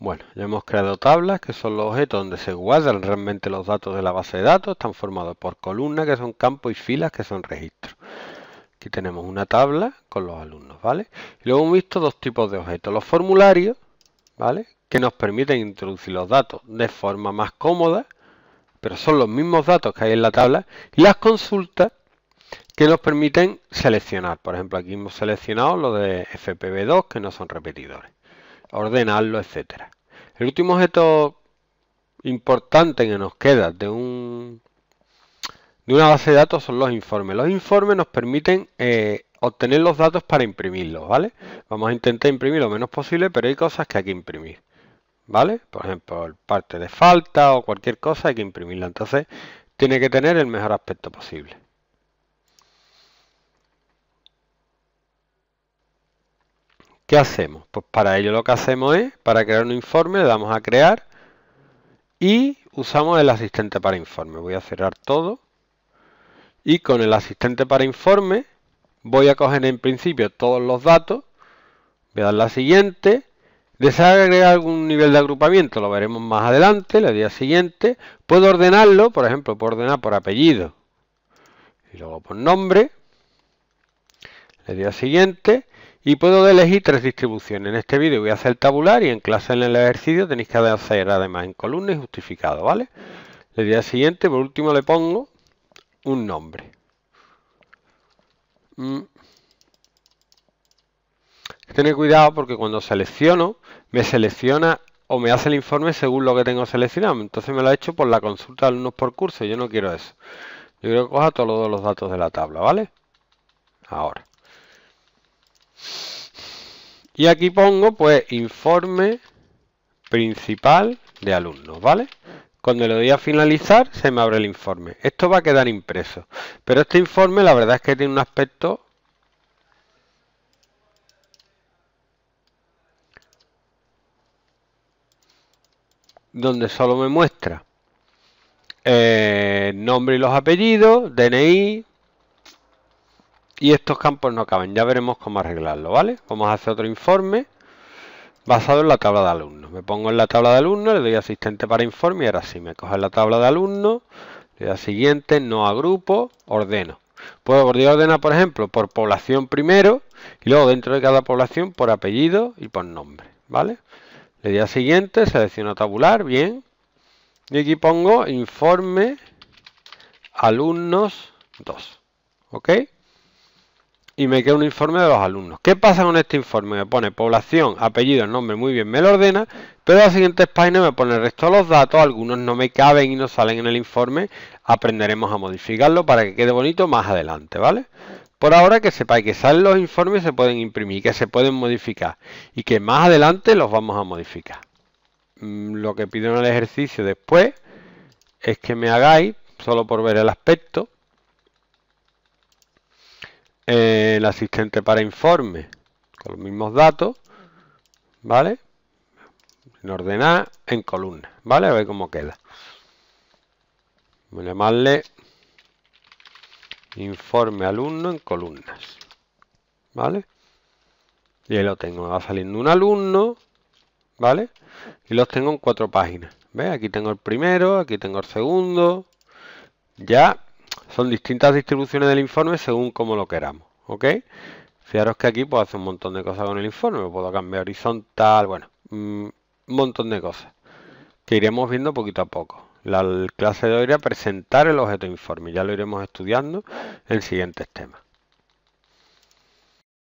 Bueno, ya hemos creado tablas, que son los objetos donde se guardan realmente los datos de la base de datos. Están formados por columnas, que son campos, y filas, que son registros. Aquí tenemos una tabla con los alumnos, ¿vale? Y luego hemos visto dos tipos de objetos. Los formularios, ¿vale? Que nos permiten introducir los datos de forma más cómoda, pero son los mismos datos que hay en la tabla. Y las consultas, que nos permiten seleccionar. Por ejemplo, aquí hemos seleccionado los de FPV2, que no son repetidores ordenarlo, etcétera. El último objeto importante que nos queda de un de una base de datos son los informes. Los informes nos permiten eh, obtener los datos para imprimirlos, ¿vale? Vamos a intentar imprimir lo menos posible, pero hay cosas que hay que imprimir, ¿vale? Por ejemplo, parte de falta o cualquier cosa hay que imprimirla. Entonces, tiene que tener el mejor aspecto posible. ¿Qué hacemos? Pues para ello lo que hacemos es, para crear un informe, le damos a crear y usamos el asistente para informe. Voy a cerrar todo y con el asistente para informe voy a coger en principio todos los datos, voy a dar la siguiente, desea agregar algún nivel de agrupamiento, lo veremos más adelante, le día siguiente, puedo ordenarlo, por ejemplo, puedo ordenar por apellido y luego por nombre, le día siguiente y puedo elegir tres distribuciones. En este vídeo voy a hacer tabular y en clase en el ejercicio tenéis que hacer además en columna y justificado, ¿vale? Le día siguiente, por último le pongo un nombre. Mm. Tener cuidado porque cuando selecciono, me selecciona o me hace el informe según lo que tengo seleccionado. Entonces me lo ha hecho por la consulta de alumnos por curso. Yo no quiero eso. Yo quiero que coja todos los datos de la tabla, ¿vale? Ahora. Y aquí pongo, pues, informe principal de alumnos, ¿vale? Cuando le doy a finalizar, se me abre el informe. Esto va a quedar impreso. Pero este informe, la verdad es que tiene un aspecto... Donde solo me muestra eh, nombre y los apellidos, DNI, y estos campos no caben. Ya veremos cómo arreglarlo, ¿vale? Vamos a hacer otro informe basado en la tabla de alumnos. Me pongo en la tabla de alumnos, le doy asistente para informe y ahora sí, me coge la tabla de alumnos, le doy a siguiente, no agrupo, ordeno. Puedo ordenar, por ejemplo, por población primero y luego dentro de cada población por apellido y por nombre, ¿vale? Le doy a siguiente, selecciono tabular, bien. Y aquí pongo informe alumnos 2, ¿ok? y me queda un informe de los alumnos. ¿Qué pasa con este informe? Me pone población, apellido, nombre, muy bien, me lo ordena, pero la siguiente siguiente página me pone el resto de los datos, algunos no me caben y no salen en el informe, aprenderemos a modificarlo para que quede bonito más adelante, ¿vale? Por ahora que sepáis que salen los informes se pueden imprimir, que se pueden modificar y que más adelante los vamos a modificar. Mm, lo que pido en el ejercicio después es que me hagáis, solo por ver el aspecto, el asistente para informe con los mismos datos, ¿vale? En ordenar en columnas ¿vale? A ver cómo queda. Voy a llamarle informe alumno en columnas, ¿vale? Y ahí lo tengo, me va saliendo un alumno, ¿vale? Y los tengo en cuatro páginas. ve Aquí tengo el primero, aquí tengo el segundo. Ya son distintas distribuciones del informe según como lo queramos, ¿ok? Fijaros que aquí puedo hacer un montón de cosas con el informe, puedo cambiar horizontal, bueno, mm, un montón de cosas que iremos viendo poquito a poco. La clase de hoy era presentar el objeto informe, ya lo iremos estudiando en siguientes temas.